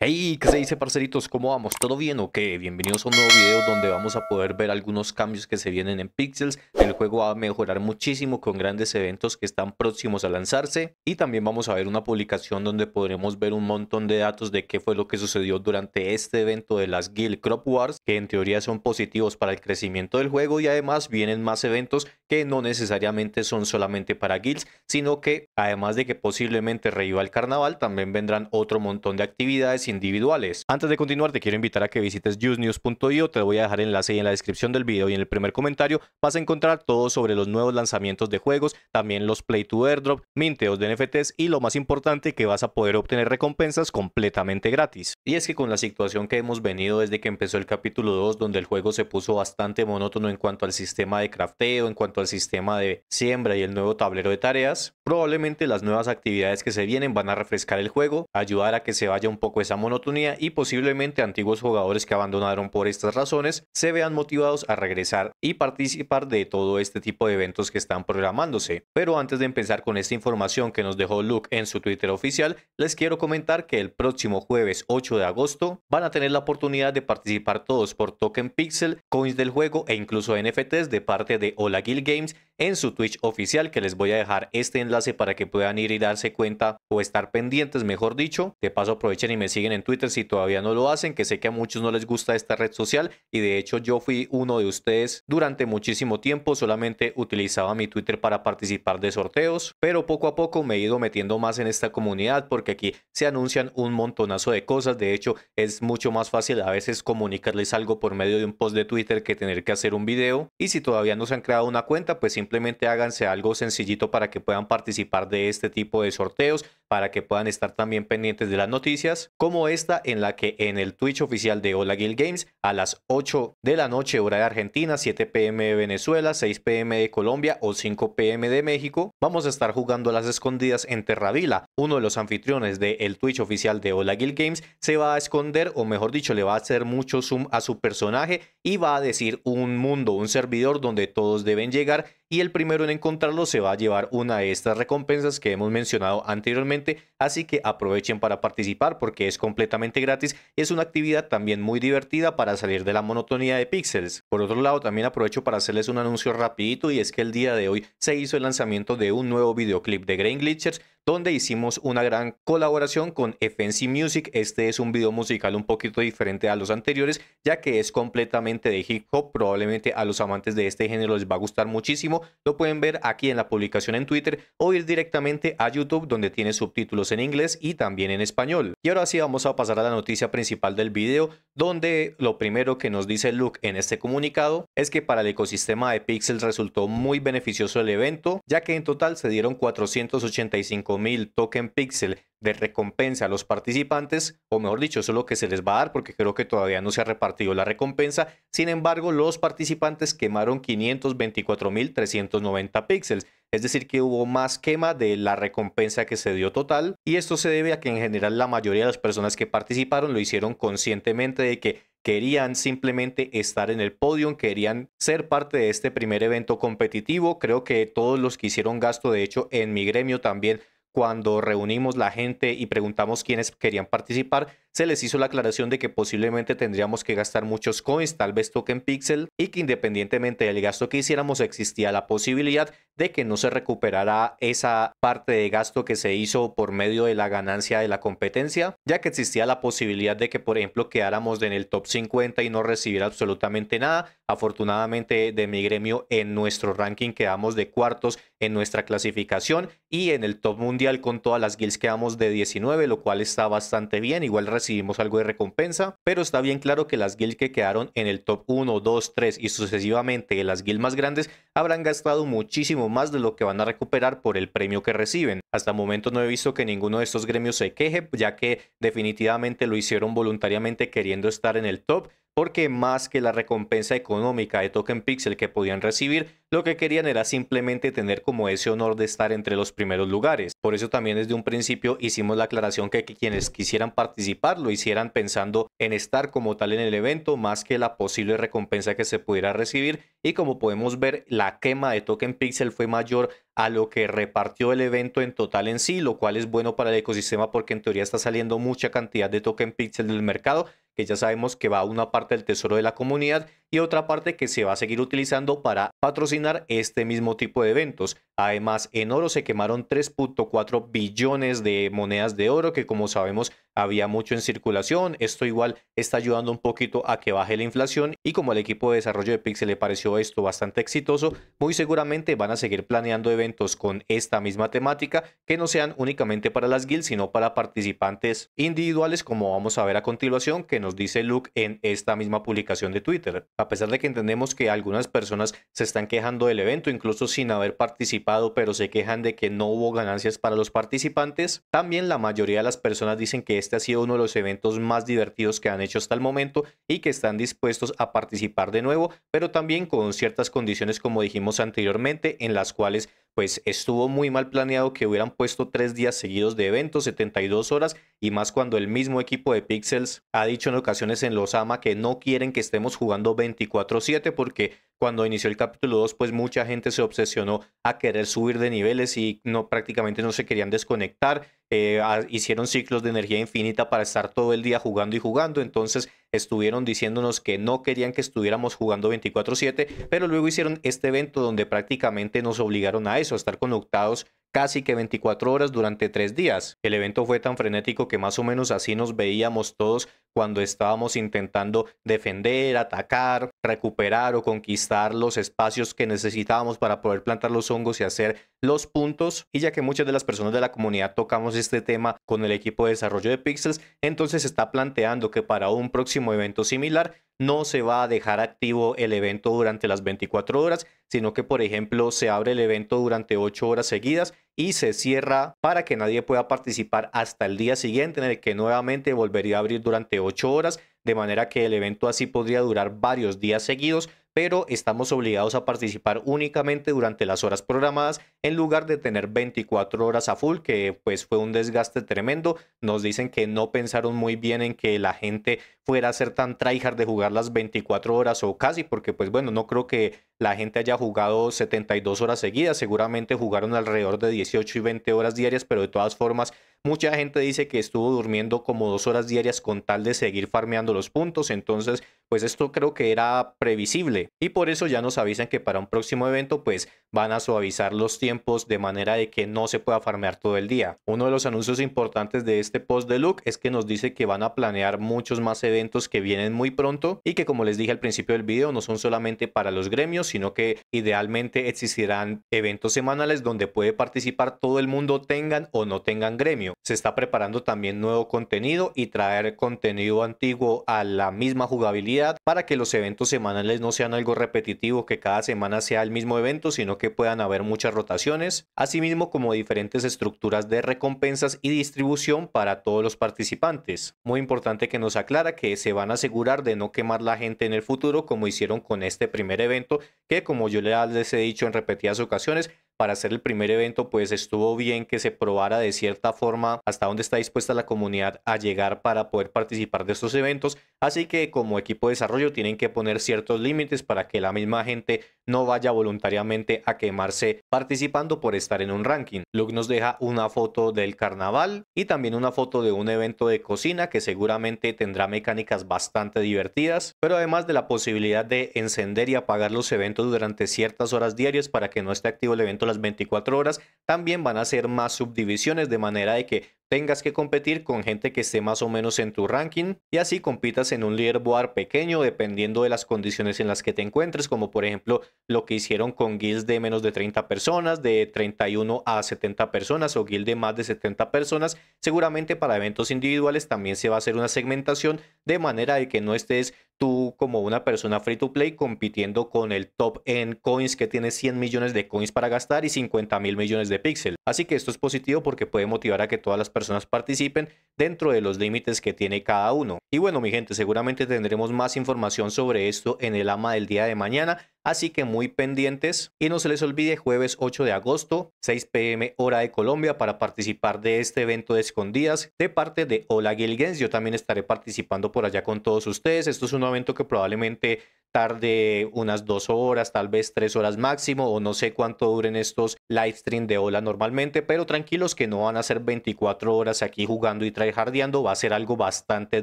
Hey, ¿qué se dice parceritos? ¿Cómo vamos? ¿Todo bien o qué? Bienvenidos a un nuevo video donde vamos a poder ver algunos cambios que se vienen en Pixels. El juego va a mejorar muchísimo con grandes eventos que están próximos a lanzarse. Y también vamos a ver una publicación donde podremos ver un montón de datos de qué fue lo que sucedió durante este evento de las Guild Crop Wars, que en teoría son positivos para el crecimiento del juego y además vienen más eventos que no necesariamente son solamente para guilds, sino que además de que posiblemente reíba el carnaval, también vendrán otro montón de actividades individuales. Antes de continuar, te quiero invitar a que visites usenews.io, te voy a dejar enlace en la descripción del video y en el primer comentario vas a encontrar todo sobre los nuevos lanzamientos de juegos, también los play to airdrop, minteos de NFTs y lo más importante que vas a poder obtener recompensas completamente gratis. Y es que con la situación que hemos venido desde que empezó el capítulo 2, donde el juego se puso bastante monótono en cuanto al sistema de crafteo, en cuanto al sistema de siembra y el nuevo tablero de tareas, probablemente las nuevas actividades que se vienen van a refrescar el juego, ayudar a que se vaya un poco esa monotonía y posiblemente antiguos jugadores que abandonaron por estas razones se vean motivados a regresar y participar de todo este tipo de eventos que están programándose. Pero antes de empezar con esta información que nos dejó Luke en su Twitter oficial, les quiero comentar que el próximo jueves 8 de agosto van a tener la oportunidad de participar todos por Token Pixel, coins del juego e incluso NFTs de parte de Hola Guild Games en su Twitch oficial, que les voy a dejar este enlace para que puedan ir y darse cuenta o estar pendientes, mejor dicho. De paso aprovechen y me siguen en Twitter si todavía no lo hacen, que sé que a muchos no les gusta esta red social y de hecho yo fui uno de ustedes durante muchísimo tiempo, solamente utilizaba mi Twitter para participar de sorteos, pero poco a poco me he ido metiendo más en esta comunidad porque aquí se anuncian un montonazo de cosas, de hecho es mucho más fácil a veces comunicarles algo por medio de un post de Twitter que tener que hacer un video y si todavía no se han creado una cuenta, pues simplemente simplemente háganse algo sencillito para que puedan participar de este tipo de sorteos para que puedan estar también pendientes de las noticias, como esta en la que en el Twitch oficial de Hola Guild Games a las 8 de la noche hora de Argentina, 7 pm de Venezuela, 6 pm de Colombia o 5 pm de México, vamos a estar jugando a las escondidas en Terravila. Uno de los anfitriones del el Twitch oficial de Hola Guild Games se va a esconder o mejor dicho le va a hacer mucho zoom a su personaje y va a decir un mundo, un servidor donde todos deben llegar y el primero en encontrarlo se va a llevar una de estas recompensas que hemos mencionado anteriormente así que aprovechen para participar porque es completamente gratis y es una actividad también muy divertida para salir de la monotonía de píxeles Por otro lado, también aprovecho para hacerles un anuncio rapidito y es que el día de hoy se hizo el lanzamiento de un nuevo videoclip de Grain Glitchers donde hicimos una gran colaboración con FNC Music. Este es un video musical un poquito diferente a los anteriores, ya que es completamente de hip hop. Probablemente a los amantes de este género les va a gustar muchísimo. Lo pueden ver aquí en la publicación en Twitter o ir directamente a YouTube, donde tiene subtítulos en inglés y también en español. Y ahora sí vamos a pasar a la noticia principal del video, donde lo primero que nos dice Luke en este comunicado es que para el ecosistema de Pixel resultó muy beneficioso el evento, ya que en total se dieron 485 mil token pixel de recompensa a los participantes, o mejor dicho, eso es lo que se les va a dar porque creo que todavía no se ha repartido la recompensa. Sin embargo, los participantes quemaron 524.390 píxeles, es decir, que hubo más quema de la recompensa que se dio total y esto se debe a que en general la mayoría de las personas que participaron lo hicieron conscientemente de que querían simplemente estar en el podio, querían ser parte de este primer evento competitivo. Creo que todos los que hicieron gasto, de hecho, en mi gremio también cuando reunimos la gente y preguntamos quiénes querían participar, se les hizo la aclaración de que posiblemente tendríamos que gastar muchos coins, tal vez token pixel, y que independientemente del gasto que hiciéramos existía la posibilidad de que no se recuperara esa parte de gasto que se hizo por medio de la ganancia de la competencia, ya que existía la posibilidad de que, por ejemplo, quedáramos en el top 50 y no recibiera absolutamente nada. Afortunadamente, de mi gremio, en nuestro ranking quedamos de cuartos en nuestra clasificación y en el top mundial con todas las guilds quedamos de 19, lo cual está bastante bien. Igual recibimos algo de recompensa, pero está bien claro que las guilds que quedaron en el top 1, 2, 3 y sucesivamente las guilds más grandes habrán gastado muchísimo más de lo que van a recuperar por el premio que reciben. Hasta el momento no he visto que ninguno de estos gremios se queje, ya que definitivamente lo hicieron voluntariamente queriendo estar en el top porque más que la recompensa económica de Token Pixel que podían recibir, lo que querían era simplemente tener como ese honor de estar entre los primeros lugares. Por eso también desde un principio hicimos la aclaración que quienes quisieran participar lo hicieran pensando en estar como tal en el evento más que la posible recompensa que se pudiera recibir y como podemos ver la quema de Token Pixel fue mayor a lo que repartió el evento en total en sí, lo cual es bueno para el ecosistema porque en teoría está saliendo mucha cantidad de token pixel del mercado, que ya sabemos que va a una parte del tesoro de la comunidad y otra parte que se va a seguir utilizando para patrocinar este mismo tipo de eventos. Además, en oro se quemaron 3.4 billones de monedas de oro que como sabemos había mucho en circulación. Esto igual está ayudando un poquito a que baje la inflación y como al equipo de desarrollo de Pixel le pareció esto bastante exitoso, muy seguramente van a seguir planeando eventos con esta misma temática que no sean únicamente para las guilds, sino para participantes individuales como vamos a ver a continuación que nos dice Luke en esta misma publicación de Twitter. A pesar de que entendemos que algunas personas se están quejando del evento, incluso sin haber participado, pero se quejan de que no hubo ganancias para los participantes, también la mayoría de las personas dicen que es este ha sido uno de los eventos más divertidos que han hecho hasta el momento y que están dispuestos a participar de nuevo, pero también con ciertas condiciones, como dijimos anteriormente, en las cuales pues estuvo muy mal planeado que hubieran puesto tres días seguidos de eventos, 72 horas, y más cuando el mismo equipo de Pixels ha dicho en ocasiones en los AMA que no quieren que estemos jugando 24/7 porque cuando inició el capítulo 2 pues mucha gente se obsesionó a querer subir de niveles y no prácticamente no se querían desconectar eh, hicieron ciclos de energía infinita para estar todo el día jugando y jugando, entonces estuvieron diciéndonos que no querían que estuviéramos jugando 24/7, pero luego hicieron este evento donde prácticamente nos obligaron a eso, a estar conectados casi que 24 horas durante tres días. El evento fue tan frenético que más o menos así nos veíamos todos cuando estábamos intentando defender, atacar, recuperar o conquistar los espacios que necesitábamos para poder plantar los hongos y hacer los puntos. Y ya que muchas de las personas de la comunidad tocamos este tema con el equipo de desarrollo de Pixels, entonces se está planteando que para un próximo evento similar no se va a dejar activo el evento durante las 24 horas, sino que por ejemplo se abre el evento durante 8 horas seguidas y se cierra para que nadie pueda participar hasta el día siguiente en el que nuevamente volvería a abrir durante 8 horas, de manera que el evento así podría durar varios días seguidos, pero estamos obligados a participar únicamente durante las horas programadas en lugar de tener 24 horas a full, que pues fue un desgaste tremendo. Nos dicen que no pensaron muy bien en que la gente fuera a ser tan tryhard de jugar las 24 horas o casi, porque pues bueno, no creo que la gente haya jugado 72 horas seguidas, seguramente jugaron alrededor de 18 y 20 horas diarias, pero de todas formas Mucha gente dice que estuvo durmiendo como dos horas diarias con tal de seguir farmeando los puntos. Entonces, pues esto creo que era previsible y por eso ya nos avisan que para un próximo evento pues van a suavizar los tiempos de manera de que no se pueda farmear todo el día. Uno de los anuncios importantes de este post de Look es que nos dice que van a planear muchos más eventos que vienen muy pronto y que como les dije al principio del video no son solamente para los gremios sino que idealmente existirán eventos semanales donde puede participar todo el mundo tengan o no tengan gremio. Se está preparando también nuevo contenido y traer contenido antiguo a la misma jugabilidad para que los eventos semanales no sean algo repetitivo, que cada semana sea el mismo evento, sino que puedan haber muchas rotaciones, asimismo como diferentes estructuras de recompensas y distribución para todos los participantes. Muy importante que nos aclara que se van a asegurar de no quemar la gente en el futuro como hicieron con este primer evento, que como yo les he dicho en repetidas ocasiones, para hacer el primer evento, pues estuvo bien que se probara de cierta forma hasta dónde está dispuesta la comunidad a llegar para poder participar de estos eventos. Así que como equipo de desarrollo tienen que poner ciertos límites para que la misma gente no vaya voluntariamente a quemarse participando por estar en un ranking. Luke nos deja una foto del carnaval y también una foto de un evento de cocina que seguramente tendrá mecánicas bastante divertidas, pero además de la posibilidad de encender y apagar los eventos durante ciertas horas diarias para que no esté activo el evento las 24 horas, también van a ser más subdivisiones de manera de que tengas que competir con gente que esté más o menos en tu ranking y así compitas en un leaderboard pequeño dependiendo de las condiciones en las que te encuentres, como por ejemplo lo que hicieron con guilds de menos de 30 personas, de 31 a 70 personas o guild de más de 70 personas. Seguramente para eventos individuales también se va a hacer una segmentación de manera de que no estés tú como una persona free to play compitiendo con el top en coins que tiene 100 millones de coins para gastar y 50 mil millones de píxeles. Así que esto es positivo porque puede motivar a que todas las personas participen dentro de los límites que tiene cada uno. Y bueno mi gente, seguramente tendremos más información sobre esto en el AMA del día de mañana, así que muy pendientes y no se les olvide jueves 8 de agosto, 6 pm hora de Colombia para participar de este evento de escondidas de parte de Hola Gilgamesh, Yo también estaré participando por allá con todos ustedes. Esto es una momento que probablemente tarde unas dos horas, tal vez tres horas máximo, o no sé cuánto duren estos live stream de Ola normalmente, pero tranquilos que no van a ser 24 horas aquí jugando y tryhardeando, va a ser algo bastante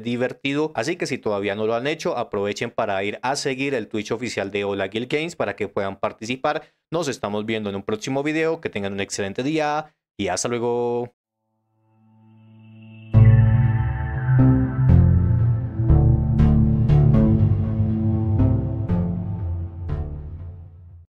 divertido, así que si todavía no lo han hecho, aprovechen para ir a seguir el Twitch oficial de Ola Guild Games para que puedan participar. Nos estamos viendo en un próximo video, que tengan un excelente día y hasta luego.